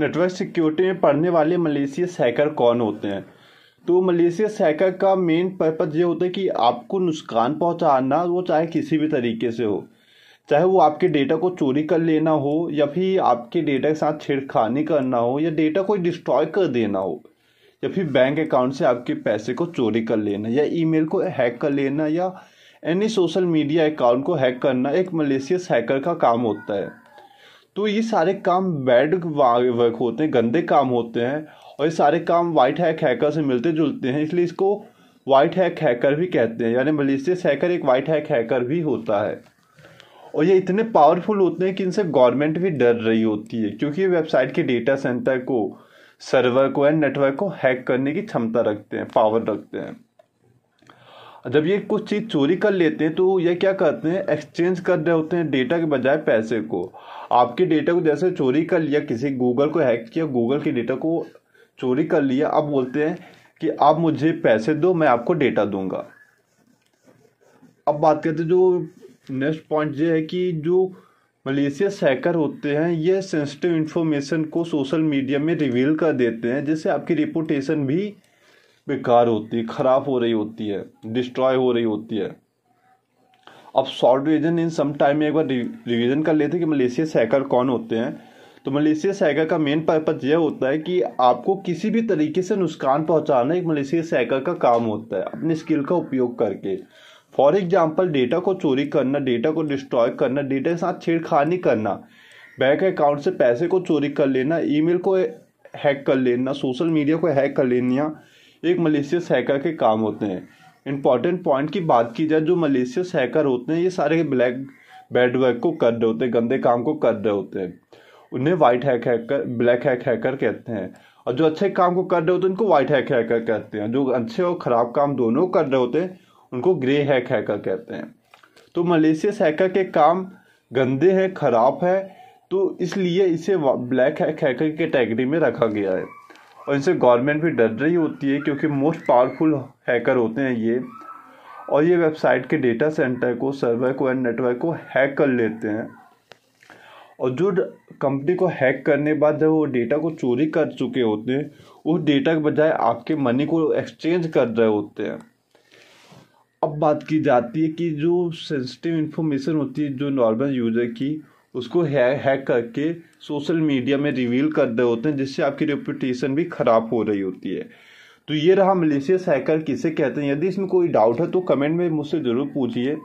network security में पढ़ने वाले मलेशियस हैकर कौन होते हैं तो मलेशियस हैकर का मेन पर्पज़ ये होता है कि आपको नुकसान पहुंचाना वो चाहे किसी भी तरीके से हो चाहे वो आपके डेटा को चोरी कर लेना हो या फिर आपके डेटा के साथ छेड़खानी करना हो या डेटा को डिस्ट्रॉय कर देना हो या फिर बैंक अकाउंट से आपके पैसे को चोरी कर लेना या ईमेल को हैक कर लेना या एनी सोशल मीडिया अकाउंट को हैक करना एक मलेशियस हैकर का काम होता है तो ये सारे काम बैड वर्क होते हैं गंदे काम होते हैं और ये सारे काम वाइट हैक हैकर से मिलते जुलते हैं इसलिए इसको वाइट हैक हैकर भी कहते हैं यानी मलिशियस हैकर एक वाइट हैक हैकर भी होता है और ये इतने पावरफुल होते हैं कि इनसे गवर्नमेंट भी डर रही होती है क्योंकि ये वेबसाइट के डेटा सेंटर को सर्वर को एंड नेटवर्क को हैक करने की क्षमता रखते हैं पावर रखते हैं जब ये कुछ चीज़ चोरी कर लेते हैं तो ये क्या करते हैं एक्सचेंज कर रहे होते हैं डेटा के बजाय पैसे को आपके डेटा को जैसे चोरी कर लिया किसी गूगल को हैक किया गूगल के डेटा को चोरी कर लिया अब बोलते हैं कि आप मुझे पैसे दो मैं आपको डेटा दूंगा अब बात करते जो नेक्स्ट पॉइंट ये है कि जो मलेशियस हैकर होते हैं ये सेंसिटिव इंफॉर्मेशन को सोशल मीडिया में रिवील कर देते हैं जिससे आपकी रिपोर्टेशन भी बेकार होती है खराब हो रही होती है डिस्ट्रॉय हो रही होती है अब salt revision in some time में एक बार रिविजन कर लेते हैं कि मलेशिया सैकर कौन होते हैं तो मलेशिया सैकर का मेन पर्पज यह होता है कि आपको किसी भी तरीके से नुकसान पहुंचाना एक मलेशिया सैकर का काम होता है अपने स्किल का उपयोग करके फॉर एग्जाम्पल डेटा को चोरी करना डेटा को डिस्ट्रॉय करना डेटा के साथ छेड़खानी करना बैंक अकाउंट से पैसे को चोरी कर लेना ईमेल को हैक कर लेना सोशल मीडिया को हैक कर लेना एक मलेशियस हैकर के काम होते हैं इंपॉर्टेंट पॉइंट की बात की जाए जो मलेशियस हैकर होते हैं ये सारे ब्लैक बैड वर्क को कर रहे होते हैं गंदे काम को कर रहे होते हैं उन्हें white hack hacker black hack hacker कहते हैं और जो अच्छे काम को कर रहे होते हैं उनको वाइट हैक हैकर कहते हैं जो अच्छे और ख़राब काम दोनों कर रहे होते हैं उनको ग्रे हैक हैकर कहते हैं तो मलेशियस हैकर के काम गंदे हैं खराब है तो इसलिए इसे ब्लैक हैक हैकर की कैटेगरी में रखा गया है और इनसे गवर्नमेंट भी डर रही होती है क्योंकि मोस्ट पावरफुल हैकर होते हैं ये और ये वेबसाइट के डेटा सेंटर को सर्वर को एंड नेटवर्क को हैक कर लेते हैं और जो कंपनी को हैक करने बाद जब वो डेटा को चोरी कर चुके होते हैं उस डेटा के बजाय आपके मनी को एक्सचेंज कर रहे होते हैं अब बात की जाती है कि जो सेंसिटिव इन्फॉर्मेशन होती है जो नॉर्मल यूज़र की उसको हैक हैक करके सोशल मीडिया में रिवील कर रहे होते हैं जिससे आपकी रेपुटेशन भी ख़राब हो रही होती है तो ये रहा मलेशियस हैकर किसे कहते हैं यदि इसमें कोई डाउट है तो कमेंट में मुझसे ज़रूर पूछिए